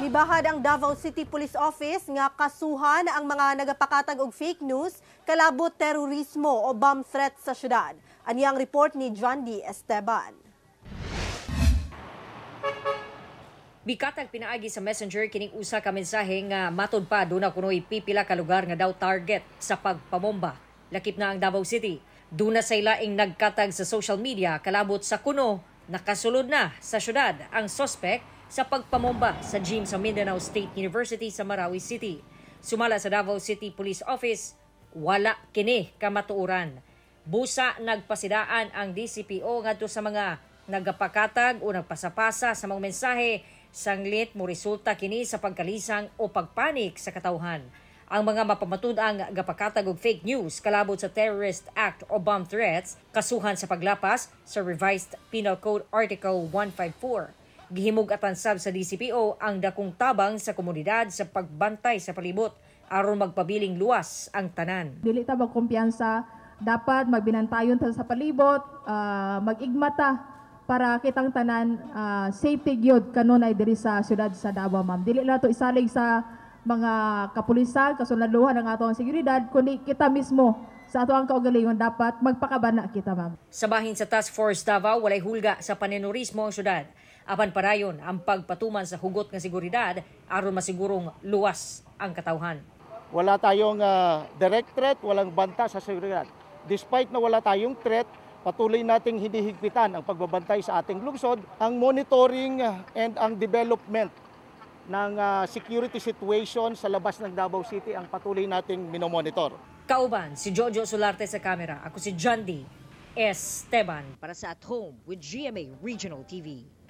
Nibahad ang Davao City Police Office nga kasuhan ang mga nagapakatag og fake news kalabot terorismo o bomb threat sa syudad. Ani ang report ni John D. Esteban. Bikatag pinaagi sa Messenger kining usa ka mensahe nga matod pa do na kunoy pipila ka lugar nga daw target sa pagpamomba. Lakip na ang Davao City. Duna sa ilaing nagkatag sa social media kalabot sa kuno nakasulod na sa syudad ang suspect sa pagpamomba sa gym sa Mindanao State University sa Marawi City. Sumala sa Davao City Police Office, wala kini kamatuuran. Busa nagpasidaan ang DCPO ngadto sa mga nagapakatag o nagpasapasa sa mga mensahe sanglit mo resulta kini sa pagkalisang o pagpanik sa katawhan. Ang mga mapamatud ang gapakatag og fake news kalabot sa Terrorist Act o bomb threats kasuhan sa paglapas sa Revised Penal Code Article 154. Gihimog atansab sa DCPO ang dakong tabang sa komunidad sa pagbantay sa palibot aron magpabiling luwas ang tanan. Dili ta kumpiyansa dapat magbinantayon ta sa palibot, uh, ah, magigmata para kitang tanan uh, safety gyud kanunay diri sa siyudad sa Davao ma'am. Dili na to isalig sa mga kapulisan kasunlaluhan ang atong seguridad kundi kita mismo sa ato ang kaugalingon dapat magpakabana kita ma'am. Sa bahin sa Task Force Davao walay hulga sa panenurismo ang siyudad. Apan parayon ang pagpatuman sa hugot ng seguridad aron masigurong luwas ang katawhan. Wala tayong uh, direct threat, walang banta sa seguridad. Despite na wala tayong threat, patuloy nating hinihigpitan ang pagbabantay sa ating lungsod, ang monitoring ah, and ang development ng uh, security situation sa labas ng Davao City ang patuloy nating minomonitor. Kauban, si Jojo Solarte sa camera. Ako si John D. Esteban. Para sa At Home with GMA Regional TV.